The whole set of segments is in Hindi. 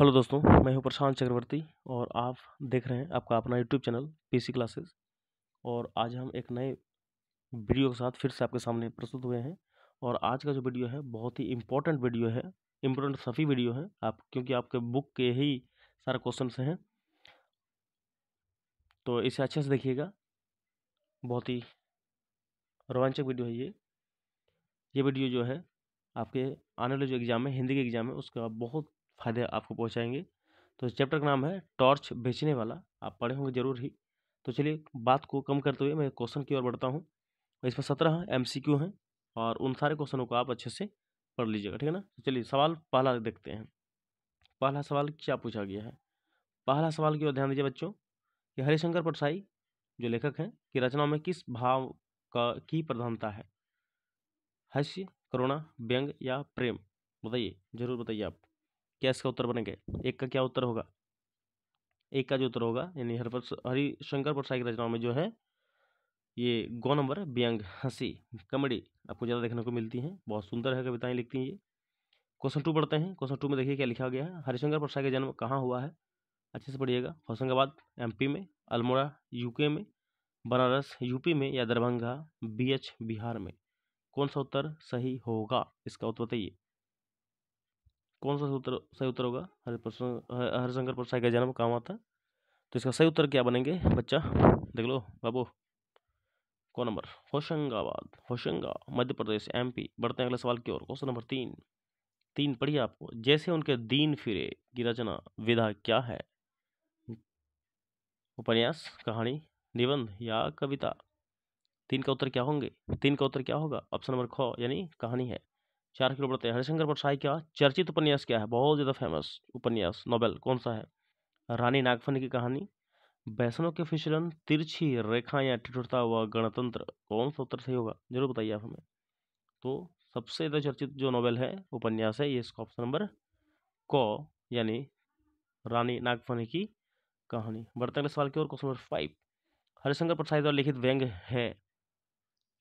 हेलो दोस्तों मैं हूं प्रशांत चक्रवर्ती और आप देख रहे हैं आपका अपना यूट्यूब चैनल पीसी क्लासेस और आज हम एक नए वीडियो के साथ फिर से आपके सामने प्रस्तुत हुए हैं और आज का जो वीडियो है बहुत ही इंपॉर्टेंट वीडियो है इम्पोर्टेंट सफ़ी वीडियो है आप क्योंकि आपके बुक के ही सारे क्वेश्चन हैं तो इसे अच्छे से देखिएगा बहुत ही रोमांचक वीडियो है ये ये वीडियो जो है आपके आने वाले जो एग्ज़ाम है हिंदी के एग्ज़ाम है उसका बहुत फ़ायदे आपको पहुँचाएंगे तो इस चैप्टर का नाम है टॉर्च बेचने वाला आप पढ़े होंगे जरूर ही तो चलिए बात को कम करते हुए मैं क्वेश्चन की ओर बढ़ता हूँ इसमें सत्रह एम सी क्यू हैं और उन सारे क्वेश्चनों को आप अच्छे से पढ़ लीजिएगा ठीक है ना तो चलिए सवाल पहला देखते हैं पहला सवाल क्या पूछा गया है पहला सवाल की ओर ध्यान दीजिए बच्चों कि हरिशंकर पटसाई जो लेखक हैं कि रचनाओं में किस भाव का की प्रधानता है हास्य करुणा व्यंग या प्रेम बताइए जरूर बताइए आप क्या इसका उत्तर बनेगा एक का क्या उत्तर होगा एक का जो उत्तर होगा यानी हरिपर हरिशंकर प्रसाद की रचनाओं में जो है ये गौ नंबर व्यंग हंसी कमेडी आपको ज़्यादा देखने को मिलती हैं बहुत सुंदर है कविताएँ लिखती हैं ये क्वेश्चन टू पढ़ते हैं क्वेश्चन टू में देखिए क्या लिखा गया है हरिशंकर प्रसाद का जन्म कहाँ हुआ है अच्छे से पढ़िएगा होशंगाबाद एमपी में अल्मोड़ा यूके में बनारस यूपी में या दरभंगा बीएच बिहार में कौन सा उत्तर सही होगा इसका उत्तर बताइए कौन सा उत्तर सही उत्तर होगा हरिप्रसन्न हरिशंकर प्रसाद का जन्म कहाँ था तो इसका सही उत्तर क्या बनेंगे बच्चा देख लो बाबू कौन नंबर होशंगाबाद होशंगा मध्य प्रदेश एमपी बढ़ते हैं अगले सवाल की ओर क्वेश्चन नंबर तीन तीन पढ़िए आपको जैसे उनके दीन फिरे की रचना विधा क्या है उपन्यास कहानी निबंध या कविता तीन का उत्तर क्या होंगे तीन का उत्तर क्या होगा ऑप्शन नंबर ख यानी कहानी है चार किलो बढ़ते हैं हरिशंकर परसाई का चर्चित उपन्यास क्या है बहुत ज़्यादा फेमस उपन्यास नोबेल कौन सा है रानी नागफनी की कहानी बैसनों के फिसलन तिरछी रेखा या ठिठुरता हुआ गणतंत्र कौन सा उत्तर सही होगा जरूर बताइए आप हमें तो सबसे ज़्यादा चर्चित जो नोबेल है उपन्यास है ये इसका ऑप्शन नंबर क यानी रानी नागफनी की कहानी बढ़ते अगले सवाल की ओर question number five Harishankar Parsai द्वारा लिखित व्यंग है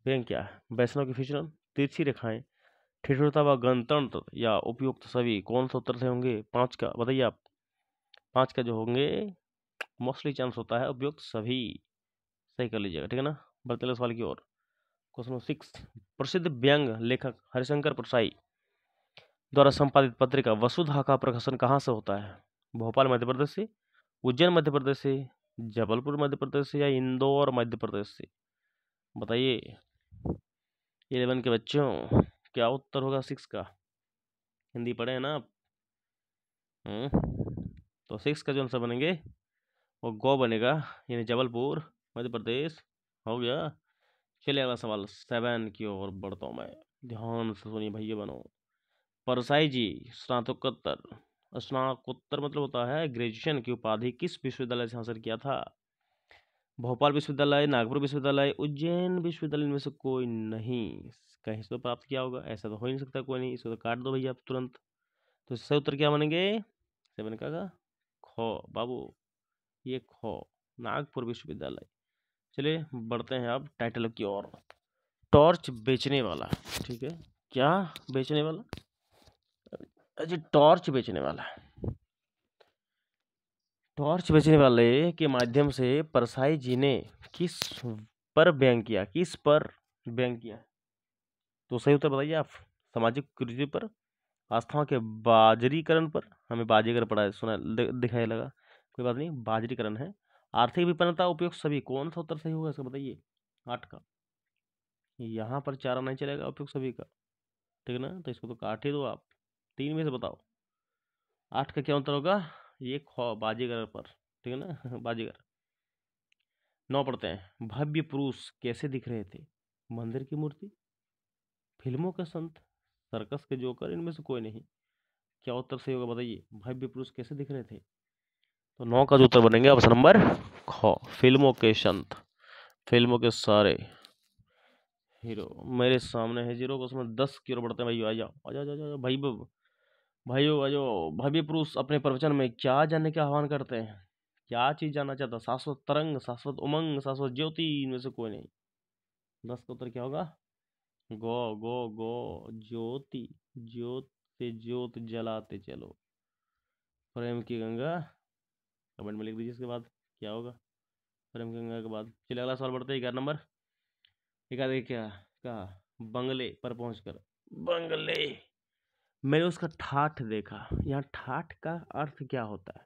व्यंग क्या है वैष्णव की फिसलन तिरछी रेखाएं ठिठुरता व गणतंत्र या उपयुक्त सभी कौन से उत्तर से होंगे पाँच का बताइए आप पाँच का जो होंगे मोस्टली चांस होता है उपयुक्त सभी सही कर लीजिएगा ठीक है ना बड़तेले सवाल की ओर क्वेश्चन नंबर सिक्स प्रसिद्ध व्यंग लेखक हरिशंकर प्रसाई द्वारा संपादित पत्रिका वसुधा का प्रकाशन कहाँ से होता है भोपाल मध्य प्रदेश से उज्जैन मध्य प्रदेश से जबलपुर मध्य प्रदेश से या इंदौर मध्य प्रदेश से बताइए इलेवन के बच्चों क्या उत्तर होगा सिक्स का हिंदी पढ़े हैं ना आप हम्म, तो सिक्स का जो आंसर बनेंगे वो गौ बनेगा यानी जबलपुर मध्य प्रदेश हो गया चलिए अगला सवाल सेवन की ओर बढ़ता हूँ मैं ध्यान से सुनिए भैया बनो परसाई जी स्नातकोत्तर स्नातकोत्तर मतलब होता है ग्रेजुएशन की उपाधि किस विश्वविद्यालय से हासिल किया था भोपाल विश्वविद्यालय नागपुर विश्वविद्यालय उज्जैन विश्वविद्यालय में से कोई नहीं कहीं से तो प्राप्त किया होगा ऐसा तो हो ही नहीं सकता कोई नहीं इसको तो काट दो भैया आप तुरंत तो सही उत्तर क्या बनेंगे सेवन का ख बाबू ये खो नागपुर विश्वविद्यालय चलिए बढ़ते हैं अब टाइटल की ओर टॉर्च बेचने वाला ठीक है क्या बेचने वाला अजय टॉर्च बेचने वाला है टॉर्च बेचने वाले के माध्यम से परसाई जी ने किस पर व्यंग किया किस पर व्यंग किया तो सही उत्तर बताइए आप सामाजिक कृति पर आस्थाओं के बाजरीकरण पर हमें बाजीगर पड़ा है सुना दिखाई लगा कोई बात नहीं बाजरीकरण है आर्थिक विपन्नता उपयोग सभी कौन सा उत्तर सही होगा इसका बताइए आठ का यहाँ पर चारा नहीं चलेगा उपयोग सभी का ठीक है ना तो इसको तो काट ही दो आप तीन में से बताओ आठ का क्या उत्तर होगा ये खौ बाजीगर पर ठीक है ना बाजीगर नौ पढ़ते हैं भव्य पुरुष कैसे दिख रहे थे मंदिर की मूर्ति फिल्मों के संत सर्कस के जोकर इनमें से कोई नहीं क्या उत्तर सही होगा बताइए भव्य पुरुष कैसे दिख रहे थे तो नौ का जो उत्तर बनेंगे ऑप्शन नंबर ख फिल्मों के संत फिल्मों के सारे हीरो मेरे सामने है जीरो को उसमें दस की ओर बढ़ते हैं भाई आ जाओ आ जाओ भाई भाइयों जो भव्य पुरुष अपने प्रवचन में क्या जानने का आह्वान करते हैं क्या चीज़ जानना चाहता शाश्वत तरंग शाश्वत उमंग शाश्वत ज्योति इनमें से कोई नहीं दस का उत्तर क्या होगा गो गो गो ज्योति ज्योत से ज्योत जलाते चलो प्रेम की गंगा कमेंट में लिख दीजिए इसके बाद क्या होगा प्रेम की गंगा के बाद चलिए अगला सवाल बढ़ते हैं ग्यारह नंबर एक आधे क्या कहा बंगले पर पहुंचकर बंगले मैंने उसका ठाठ देखा यहाँ ठाठ का अर्थ क्या होता है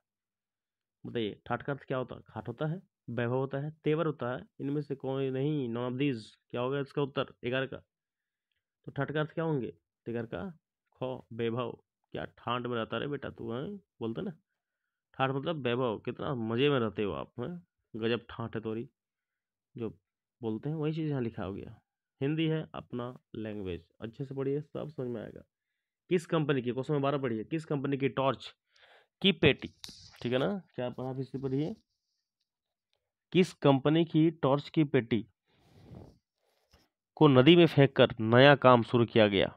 बताइए ठाठ का अर्थ क्या होता है खाट होता है वैभव होता है तेवर होता है इनमें से कोई नहीं नॉन ऑफ दीज क्या होगा इसका उत्तर एगार का तो ठाठ का अर्थ क्या होंगे तेगर तो का खो वैभव क्या ठाठ में रहता रे बेटा तू है बोलते ना ठाठ मतलब वैभव कितना मज़े में रहते हो आप हैं गजब ठाठ है तोरी जो बोलते हैं वही चीज़ यहाँ लिखा हो गया हिंदी है अपना लैंग्वेज अच्छे से पढ़िए सब समझ में आएगा किस कंपनी की क्वेश्चन बारह पढ़िए किस कंपनी की टॉर्च की पेटी ठीक है ना क्या आप आप इसे पढ़िए किस कंपनी की टॉर्च की पेटी को नदी में फेंककर नया काम शुरू किया गया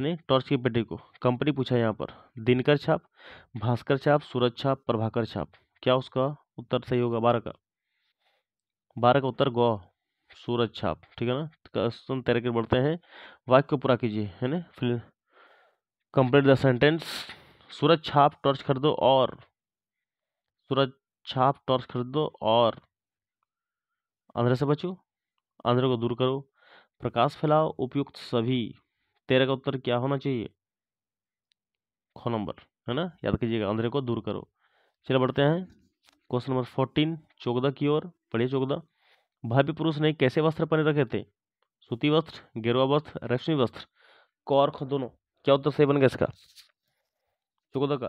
ने टॉर्च की पेटी को कंपनी पूछा यहाँ पर दिनकर छाप भास्कर छाप सूरज छाप प्रभाकर छाप क्या उसका उत्तर सही होगा बारह का बारह का उत्तर गौ सूरज छाप ठीक है ना तो क्वेश्चन तैर कर बढ़ते हैं वाक्य को पूरा कीजिए है ना film complete the sentence Suraj छाप टॉर्च खरीदो और सूरज छाप टॉर्च खरीदो और अंधेरे से बचो अंधेरे को दूर करो प्रकाश फैलाओ उपयुक्त सभी तेरह का उत्तर क्या होना चाहिए खो नंबर है ना याद कीजिएगा अंधेरे को दूर करो चलो बढ़ते हैं क्वेश्चन नंबर फोर्टीन चौकदा की ओर पढ़िए चौकदा भाभी पुरुष ने कैसे वस्त्र पहने रखे थे सूती वस्त्र गेरुआ वस्त्र रश्मि वस्त्र कौरख दोनों क्या उत्तर सही बनेगा इसका चौदह का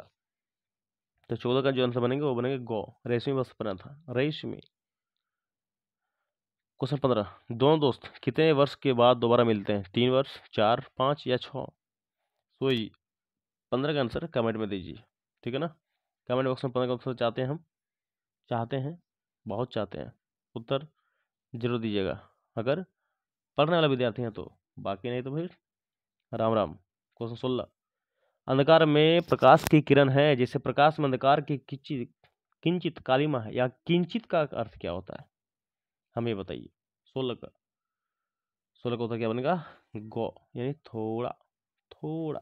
तो चौदह का जो आंसर बनेगा वो बनेगा गौ रेशमी वस्त्र बना था रेशमी क्वेश्चन पंद्रह दोनों दोस्त कितने वर्ष के बाद दोबारा मिलते हैं तीन वर्ष चार पाँच या छः सो तो पंद्रह का आंसर कमेंट में दीजिए ठीक है ना कमेंट बॉक्स में पंद्रह का आंसर चाहते हैं हम चाहते हैं बहुत चाहते हैं उत्तर जरूर दीजिएगा अगर पढ़ने वाला विद्यार्थी हैं तो बाकी नहीं तो फिर राम राम क्वेश्चन सोलह अंधकार में प्रकाश की किरण है जैसे प्रकाश में अंधकार की किंचित किंचित कालिमा है या किंचित का अर्थ क्या होता है हमें बताइए सोलह का सोलह का होता क्या बनेगा गौ यानी थोड़ा थोड़ा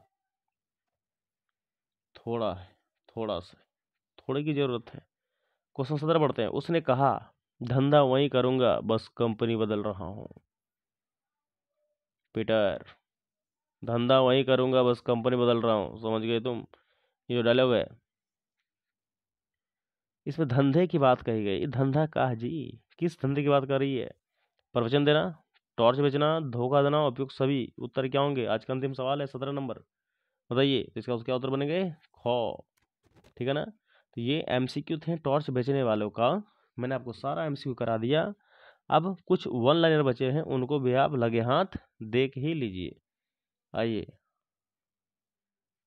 थोड़ा है थोड़ा सा थोड़े की जरूरत है क्वेश्चन सदर बढ़ते हैं उसने कहा धंधा वही करूंगा बस कंपनी बदल रहा हूं पीटर धंधा वहीं करूँगा बस कंपनी बदल रहा हूँ समझ गए तुम ये जो डायलॉग है इसमें धंधे की बात कही गई धंधा का जी किस धंधे की बात कर रही है प्रवचन देना टॉर्च बेचना धोखा देना उपयुक्त सभी उत्तर क्या होंगे आज का अंतिम सवाल है सत्रह नंबर बताइए तो इसका उसका उत्तर बने गए खो ठीक है ना तो ये एम थे टॉर्च बेचने वालों का मैंने आपको सारा एम करा दिया अब कुछ वन लाइनर बचे हैं उनको भी आप लगे हाथ देख ही लीजिए आइए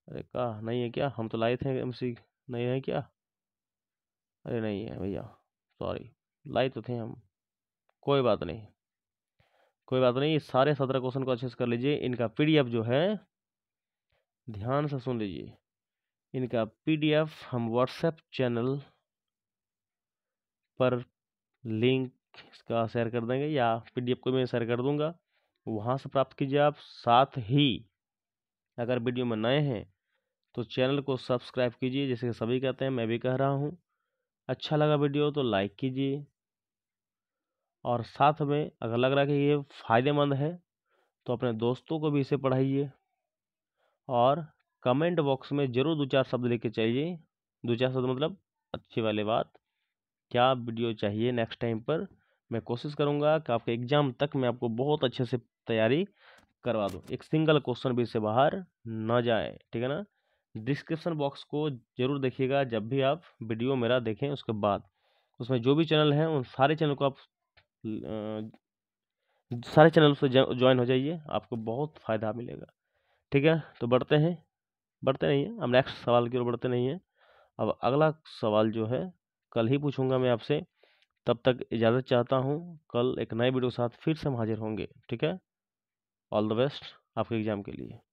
अरे कहा नहीं है क्या हम तो लाए थे एम सी नहीं है क्या अरे नहीं है भैया सॉरी लाए तो थे हम कोई बात नहीं कोई बात नहीं सारे सत्रह क्वेश्चन को अच्छे से कर लीजिए इनका पीडीएफ जो है ध्यान से सुन लीजिए इनका पीडीएफ हम व्हाट्सएप चैनल पर लिंक इसका शेयर कर देंगे या पीडीएफ को मैं शेयर कर दूंगा वहाँ से प्राप्त कीजिए आप साथ ही अगर वीडियो में नए हैं तो चैनल को सब्सक्राइब कीजिए जैसे सभी कहते हैं मैं भी कह रहा हूँ अच्छा लगा वीडियो तो लाइक कीजिए और साथ में अगर लग रहा है कि ये फ़ायदेमंद है तो अपने दोस्तों को भी इसे पढ़ाइए और कमेंट बॉक्स में ज़रूर दो चार शब्द लेके चाहिए दो चार शब्द मतलब अच्छी वाली बात क्या वीडियो चाहिए नेक्स्ट टाइम पर मैं कोशिश करूँगा कि आपके एग्ज़ाम तक मैं आपको बहुत अच्छे से तैयारी करवा दो एक सिंगल क्वेश्चन भी इससे बाहर ना जाए ठीक है ना डिस्क्रिप्शन बॉक्स को जरूर देखिएगा जब भी आप वीडियो मेरा देखें उसके बाद उसमें जो भी चैनल हैं उन सारे चैनल को आप सारे चैनल से ज्वाइन हो जाइए आपको बहुत फ़ायदा मिलेगा ठीक है तो बढ़ते हैं बढ़ते नहीं हैं अब नेक्स्ट सवाल की ओर बढ़ते नहीं हैं अब अगला सवाल जो है कल ही पूछूंगा मैं आपसे तब तक इजाज़त चाहता हूँ कल एक नए वीडियो के साथ फिर से हम हाजिर होंगे ठीक है ऑल द बेस्ट आपके एग्ज़ाम के लिए